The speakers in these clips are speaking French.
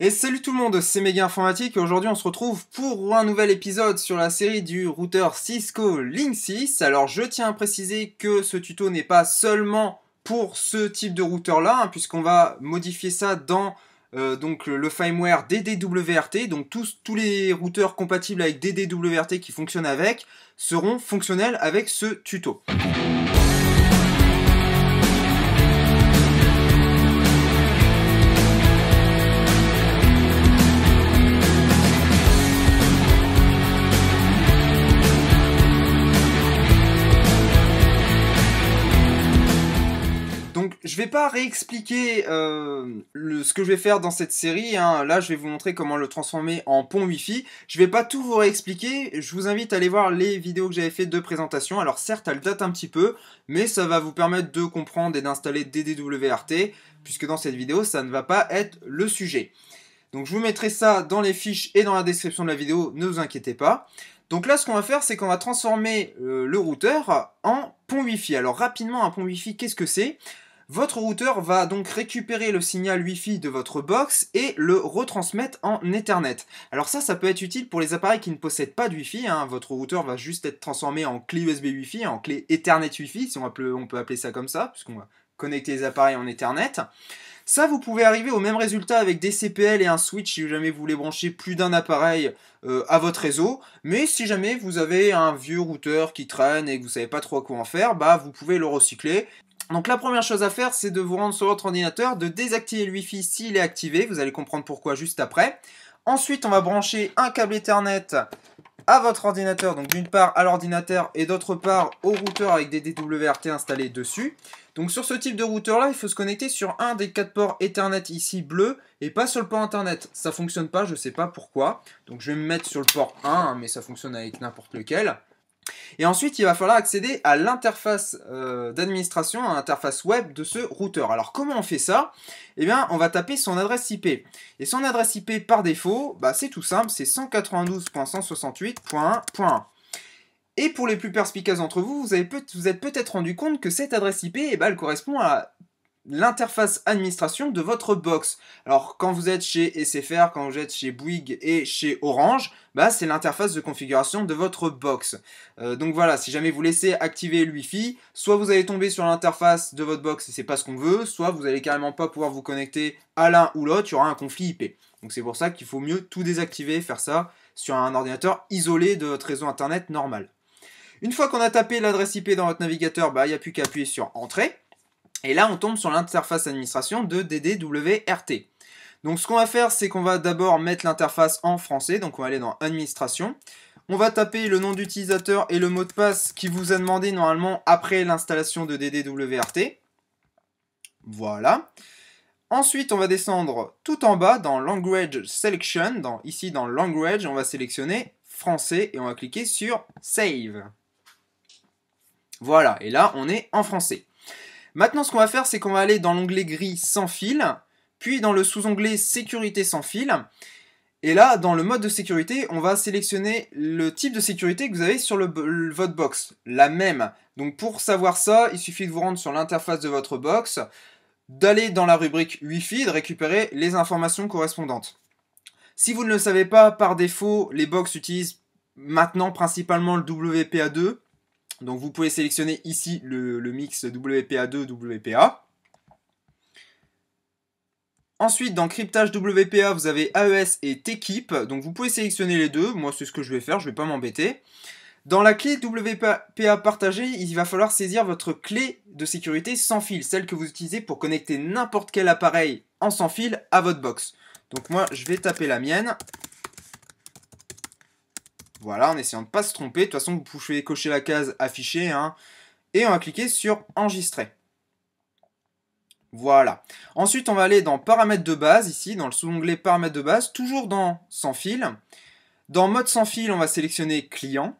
Et salut tout le monde, c'est Méga Informatique et aujourd'hui on se retrouve pour un nouvel épisode sur la série du routeur Cisco Link 6. Alors je tiens à préciser que ce tuto n'est pas seulement pour ce type de routeur là, hein, puisqu'on va modifier ça dans euh, donc le firmware DDWRT, donc tous, tous les routeurs compatibles avec DDWRT qui fonctionnent avec, seront fonctionnels avec ce tuto. vais pas réexpliquer euh, ce que je vais faire dans cette série. Hein. Là, je vais vous montrer comment le transformer en pont Wi-Fi. Je vais pas tout vous réexpliquer. Je vous invite à aller voir les vidéos que j'avais fait de présentation. Alors certes, elles date un petit peu, mais ça va vous permettre de comprendre et d'installer DDWRT, puisque dans cette vidéo, ça ne va pas être le sujet. Donc je vous mettrai ça dans les fiches et dans la description de la vidéo, ne vous inquiétez pas. Donc là, ce qu'on va faire, c'est qu'on va transformer euh, le routeur en pont Wi-Fi. Alors rapidement, un pont Wi-Fi, qu'est-ce que c'est votre routeur va donc récupérer le signal Wi-Fi de votre box et le retransmettre en Ethernet. Alors ça, ça peut être utile pour les appareils qui ne possèdent pas de Wi-Fi. Hein. Votre routeur va juste être transformé en clé USB Wi-Fi, en clé Ethernet Wi-Fi, si on peut, appeler ça comme ça, puisqu'on va connecter les appareils en Ethernet. Ça, vous pouvez arriver au même résultat avec des CPL et un switch si jamais vous voulez brancher plus d'un appareil euh, à votre réseau. Mais si jamais vous avez un vieux routeur qui traîne et que vous savez pas trop à quoi en faire, bah vous pouvez le recycler donc la première chose à faire, c'est de vous rendre sur votre ordinateur, de désactiver le Wi-Fi s'il est activé, vous allez comprendre pourquoi juste après. Ensuite, on va brancher un câble Ethernet à votre ordinateur, donc d'une part à l'ordinateur et d'autre part au routeur avec des DWRT installés dessus. Donc sur ce type de routeur là, il faut se connecter sur un des quatre ports Ethernet ici bleu et pas sur le port Internet. Ça fonctionne pas, je sais pas pourquoi. Donc je vais me mettre sur le port 1, hein, mais ça fonctionne avec n'importe lequel. Et ensuite, il va falloir accéder à l'interface euh, d'administration, à l'interface web de ce routeur. Alors, comment on fait ça Eh bien, on va taper son adresse IP. Et son adresse IP, par défaut, bah, c'est tout simple, c'est 192.168.1.1. Et pour les plus perspicaces d'entre vous, vous, avez vous êtes peut-être rendu compte que cette adresse IP, eh ben, elle correspond à l'interface administration de votre box. Alors quand vous êtes chez SFR, quand vous êtes chez Bouygues et chez Orange, bah, c'est l'interface de configuration de votre box. Euh, donc voilà, si jamais vous laissez activer le Wi-Fi, soit vous allez tomber sur l'interface de votre box et c'est pas ce qu'on veut, soit vous allez carrément pas pouvoir vous connecter à l'un ou l'autre, il y aura un conflit IP. Donc c'est pour ça qu'il faut mieux tout désactiver, faire ça sur un ordinateur isolé de votre réseau internet normal. Une fois qu'on a tapé l'adresse IP dans votre navigateur, bah, il n'y a plus qu'à appuyer sur Entrée. Et là, on tombe sur l'interface administration de DDWRT. Donc ce qu'on va faire, c'est qu'on va d'abord mettre l'interface en français, donc on va aller dans administration. On va taper le nom d'utilisateur et le mot de passe qui vous a demandé normalement après l'installation de DDWRT. Voilà. Ensuite, on va descendre tout en bas dans Language Selection. ici, dans Language, on va sélectionner français et on va cliquer sur Save. Voilà, et là, on est en français. Maintenant, ce qu'on va faire, c'est qu'on va aller dans l'onglet gris sans fil, puis dans le sous-onglet sécurité sans fil. Et là, dans le mode de sécurité, on va sélectionner le type de sécurité que vous avez sur le, votre box, la même. Donc pour savoir ça, il suffit de vous rendre sur l'interface de votre box, d'aller dans la rubrique Wi-Fi, de récupérer les informations correspondantes. Si vous ne le savez pas, par défaut, les box utilisent maintenant principalement le WPA2. Donc vous pouvez sélectionner ici le, mix WPA2, WPA. Ensuite, dans cryptage WPA, vous avez AES et TKIP. Donc vous pouvez sélectionner les deux. Moi, c'est ce que je vais faire, je ne vais pas m'embêter. Dans la clé WPA partagée, il va falloir saisir votre clé de sécurité sans fil, celle que vous utilisez pour connecter n'importe quel appareil en sans fil à votre box. Donc moi, je vais taper la mienne. Voilà, en essayant de ne pas se tromper. De toute façon, vous pouvez cocher la case afficher. Hein, et on va cliquer sur enregistrer. Voilà. Ensuite, on va aller dans paramètres de base, ici, dans le sous-onglet paramètres de base, toujours dans sans fil. Dans mode sans fil, on va sélectionner client.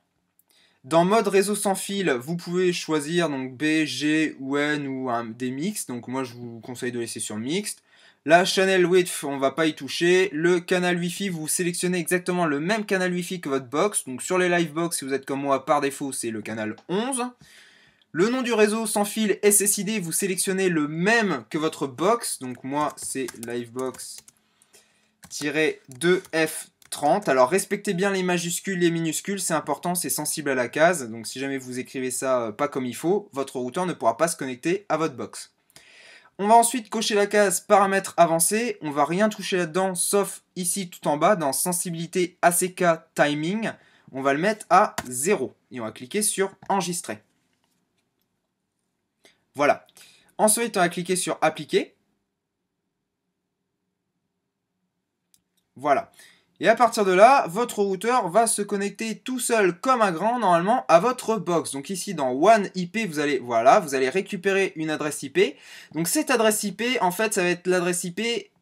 Dans mode réseau sans fil, vous pouvez choisir donc B, G ou N ou un, des mixtes. Donc moi, je vous conseille de laisser sur mixte. La channel width, on va pas y toucher. Le canal Wi-Fi, vous sélectionnez exactement le même canal Wi-Fi que votre box. Donc sur les Livebox, si vous êtes comme moi, par défaut, c'est le canal 11. Le nom du réseau sans fil SSID, vous sélectionnez le même que votre box. Donc moi, c'est livebox-2F30. Alors respectez bien les majuscules, les minuscules, c'est important, c'est sensible à la case. Donc si jamais vous écrivez ça euh, pas comme il faut, votre routeur ne pourra pas se connecter à votre box. On va ensuite cocher la case paramètres avancés. On va rien toucher là-dedans, sauf ici tout en bas, dans sensibilité ACK timing. On va le mettre à 0 et on va cliquer sur enregistrer. Voilà. Ensuite, on va cliquer sur appliquer. Voilà. Et à partir de là, votre routeur va se connecter tout seul comme un grand normalement à votre box. Donc ici dans One IP, vous allez voilà, vous allez récupérer une adresse IP. Donc cette adresse IP, en fait, ça va être l'adresse IP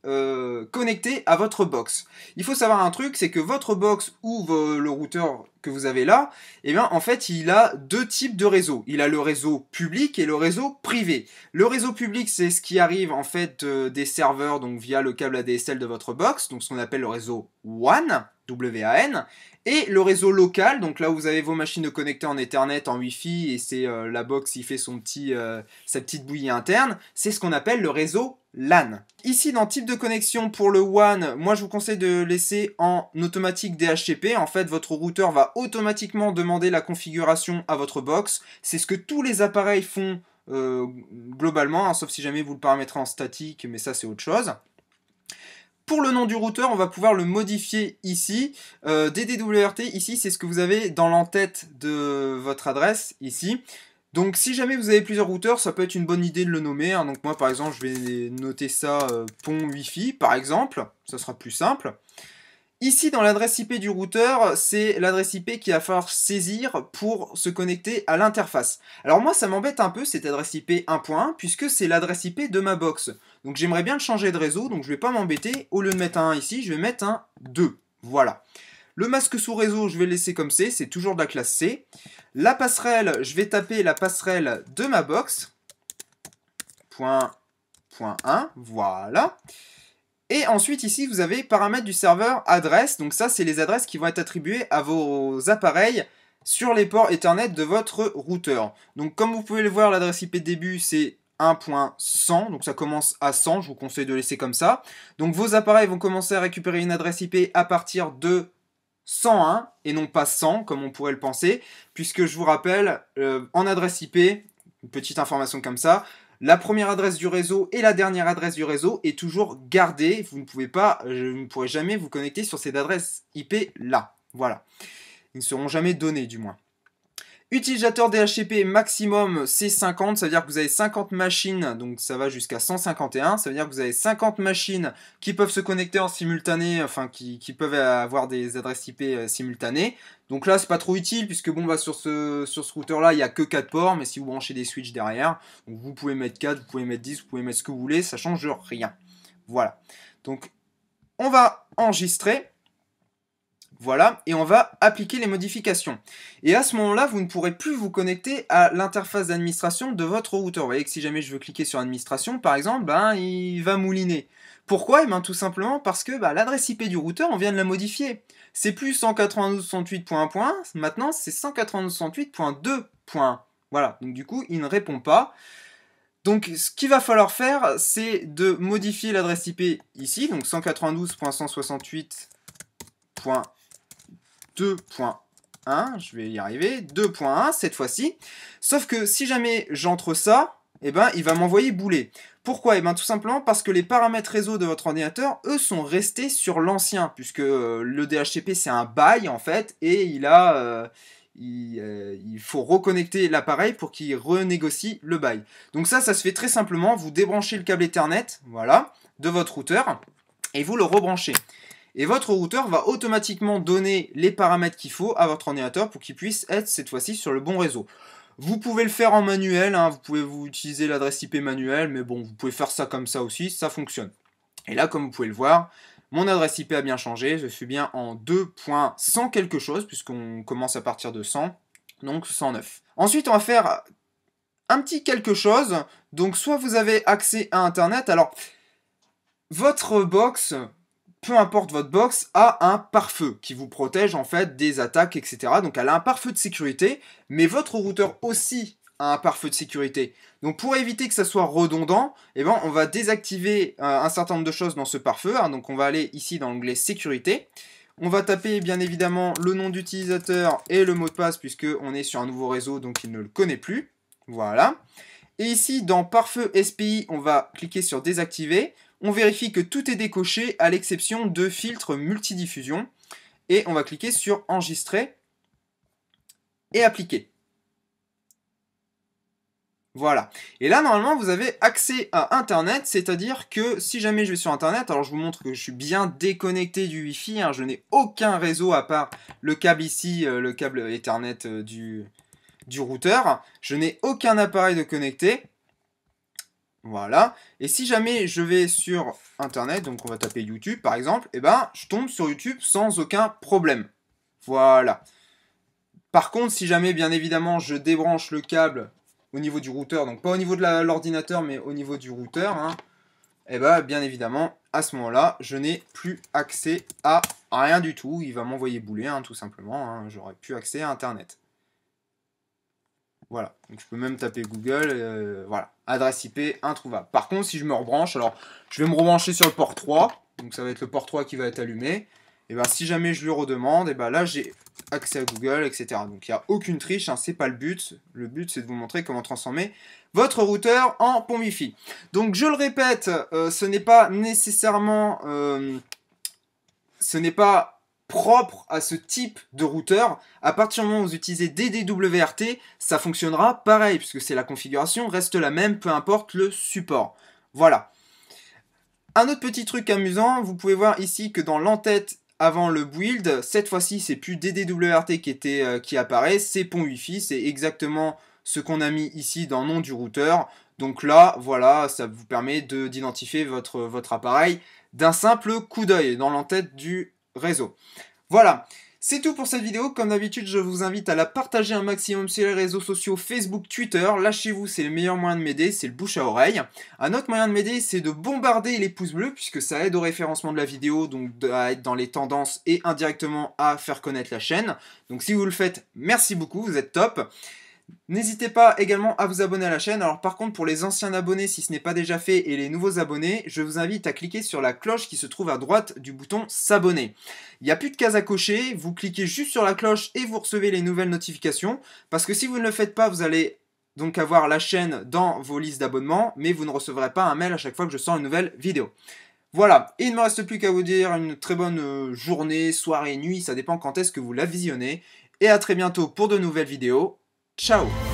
euh, connecté à votre box. Il faut savoir un truc, c'est que votre box ou le routeur que vous avez là, eh bien en fait il a deux types de réseaux. Il a le réseau public et le réseau privé. Le réseau public c'est ce qui arrive en fait euh, des serveurs donc via le câble ADSL de votre box, donc ce qu'on appelle le réseau WAN, W-A-N, et le réseau local, donc là où vous avez vos machines connectées en Ethernet, en Wi-Fi, et c'est euh, la box qui fait son petit, sa petite bouillie interne, c'est ce qu'on appelle le réseau LAN. Ici, dans type de connexion pour le WAN, moi je vous conseille de laisser en automatique DHCP. En fait, votre routeur va automatiquement demander la configuration à votre box. C'est ce que tous les appareils font euh, globalement, hein, sauf si jamais vous le paramétrez en statique, mais ça c'est autre chose. Pour le nom du routeur, on va pouvoir le modifier ici. Euh, DDWRT, ici, c'est ce que vous avez dans l'entête de votre adresse, ici. Donc si jamais vous avez plusieurs routeurs, ça peut être une bonne idée de le nommer. Hein. Donc moi par exemple, je vais noter ça euh, pont wifi », par exemple, ça sera plus simple. Ici dans l'adresse IP du routeur, c'est l'adresse IP qu'il va falloir saisir pour se connecter à l'interface. Alors moi ça m'embête un peu cette adresse IP 1.1 puisque c'est l'adresse IP de ma box. Donc j'aimerais bien le changer de réseau, donc je ne vais pas m'embêter. Au lieu de mettre un 1 ici, je vais mettre un 2. Voilà. Le masque sous réseau, je vais laisser comme c'est, c'est toujours de la classe C. La passerelle, je vais taper la passerelle de ma box. Point, 1, voilà. Et ensuite ici, vous avez paramètres du serveur adresse. Donc ça, c'est les adresses qui vont être attribuées à vos appareils sur les ports Ethernet de votre routeur. Donc comme vous pouvez le voir, l'adresse IP début, c'est 1.100, donc ça commence à 100, je vous conseille de laisser comme ça. Donc vos appareils vont commencer à récupérer une adresse IP à partir de 101 et non pas 100 comme on pourrait le penser, puisque je vous rappelle, euh, en adresse IP, petite information comme ça, la première adresse du réseau et la dernière adresse du réseau est toujours gardée. Vous ne pouvez pas, je ne pourrai jamais vous connecter sur cette adresses IP là. Voilà. Ils ne seront jamais donnés du moins. Utilisateur DHCP maximum c'est 50 ça veut dire que vous avez 50 machines, donc ça va jusqu'à 151, ça veut dire que vous avez 50 machines qui peuvent se connecter en simultané, enfin qui, peuvent avoir des adresses IP euh, simultanées. Donc là c'est pas trop utile puisque bon bah sur ce, sur ce routeur là il n'y a que 4 ports, mais si vous branchez des switches derrière, vous pouvez mettre 4, vous pouvez mettre 10, vous pouvez mettre ce que vous voulez, ça change rien. Voilà. Donc on va enregistrer. Voilà, et on va appliquer les modifications. Et à ce moment-là, vous ne pourrez plus vous connecter à l'interface d'administration de votre routeur. Vous voyez que si jamais je veux cliquer sur administration, par exemple, ben, il va mouliner. Pourquoi Et eh bien tout simplement parce que bah, l'adresse IP du routeur, on vient de la modifier. C'est plus 192.168.1, maintenant c'est 192.168.2.1. Voilà, donc du coup, il ne répond pas. Donc ce qu'il va falloir faire, c'est de modifier l'adresse IP ici, donc 192.168.1 2.1, je vais y arriver, 2.1 cette fois-ci. Sauf que si jamais j'entre ça, eh ben, il va m'envoyer bouler. Pourquoi Eh ben, tout simplement parce que les paramètres réseau de votre ordinateur, eux, sont restés sur l'ancien, puisque euh, le DHCP, c'est un bail, en fait, et il a... Euh, il, euh, il, faut reconnecter l'appareil pour qu'il renégocie le bail. Donc ça, ça se fait très simplement, vous débranchez le câble Ethernet, voilà, de votre routeur, et vous le rebranchez et votre routeur va automatiquement donner les paramètres qu'il faut à votre ordinateur pour qu'il puisse être cette fois-ci sur le bon réseau. Vous pouvez le faire en manuel, hein, vous pouvez vous utiliser l'adresse IP manuelle, mais bon, vous pouvez faire ça comme ça aussi, ça fonctionne. Et là, comme vous pouvez le voir, mon adresse IP a bien changé, je suis bien en 2.100 quelque chose, puisqu'on commence à partir de 100, donc 109. Ensuite, on va faire un petit quelque chose, donc soit vous avez accès à Internet, alors votre box, peu importe votre box, a un pare-feu qui vous protège en fait des attaques, etc. Donc elle a un pare-feu de sécurité, mais votre routeur aussi a un pare-feu de sécurité. Donc pour éviter que ça soit redondant, eh ben, on va désactiver euh, un certain nombre de choses dans ce pare-feu. Hein. donc on va aller ici dans l'onglet sécurité. On va taper bien évidemment le nom d'utilisateur et le mot de passe puisque on est sur un nouveau réseau donc il ne le connaît plus. Voilà. Et ici dans pare-feu SPI, on va cliquer sur désactiver. On vérifie que tout est décoché à l'exception de filtre multidiffusion. Et on va cliquer sur enregistrer et appliquer. Voilà. Et là, normalement, vous avez accès à Internet, c'est-à-dire que si jamais je vais sur Internet, alors je vous montre que je suis bien déconnecté du Wi-Fi, hein, je n'ai aucun réseau à part le câble ici, euh, le câble Ethernet euh, du, du routeur, je n'ai aucun appareil de connecté, voilà. Et si jamais je vais sur Internet, donc on va taper YouTube par exemple, et eh ben je tombe sur YouTube sans aucun problème. Voilà. Par contre, si jamais, bien évidemment, je débranche le câble au niveau du routeur, donc pas au niveau de l'ordinateur, mais au niveau du routeur, et hein, eh ben, bien évidemment, à ce moment-là, je n'ai plus accès à rien du tout. Il va m'envoyer bouler, hein, tout simplement. Hein, J'aurai plus accès à Internet. Voilà, donc je peux même taper Google, euh, voilà, adresse IP introuvable. Par contre, si je me rebranche, alors je vais me rebrancher sur le port 3, donc ça va être le port 3 qui va être allumé. Et bien si jamais je lui redemande, et ben là j'ai accès à Google, etc. Donc il n'y a aucune triche, hein, c'est pas le but. Le but c'est de vous montrer comment transformer votre routeur en pont Wi-Fi. Donc je le répète, euh, ce n'est pas nécessairement... Euh, ce n'est pas propre à ce type de routeur. À partir du moment où vous utilisez DDWRT, ça fonctionnera pareil, puisque c'est la configuration reste la même, peu importe le support. Voilà. Un autre petit truc amusant, vous pouvez voir ici que dans l'entête avant le build, cette fois-ci c'est plus DDWRT qui, était, euh, qui apparaît, c'est pont Wi-Fi, c'est exactement ce qu'on a mis ici dans le nom du routeur. Donc là, voilà, ça vous permet d'identifier votre, votre appareil d'un simple coup d'œil dans l'entête du voilà, c'est tout pour cette vidéo. Comme d'habitude, je vous invite à la partager un maximum sur les réseaux sociaux Facebook, Twitter. Lâchez-vous, c'est le meilleur moyen de m'aider, c'est le bouche à oreille. Un autre moyen de m'aider, c'est de bombarder les pouces bleus, puisque ça aide au référencement de la vidéo, donc à être dans les tendances et indirectement à faire connaître la chaîne. Donc si vous le faites, merci beaucoup, vous êtes top. N'hésitez pas également à vous abonner à la chaîne. Alors par contre pour les anciens abonnés si ce n'est pas déjà fait et les nouveaux abonnés, je vous invite à cliquer sur la cloche qui se trouve à droite du bouton s'abonner. Il n'y a plus de case à cocher, vous cliquez juste sur la cloche et vous recevez les nouvelles notifications parce que si vous ne le faites pas, vous allez donc avoir la chaîne dans vos listes d'abonnements mais vous ne recevrez pas un mail à chaque fois que je sors une nouvelle vidéo. Voilà, il ne me reste plus qu'à vous dire une très bonne euh, journée, soirée, nuit, ça dépend quand est-ce que vous la visionnez. Et à très bientôt pour de nouvelles vidéos. Tchau!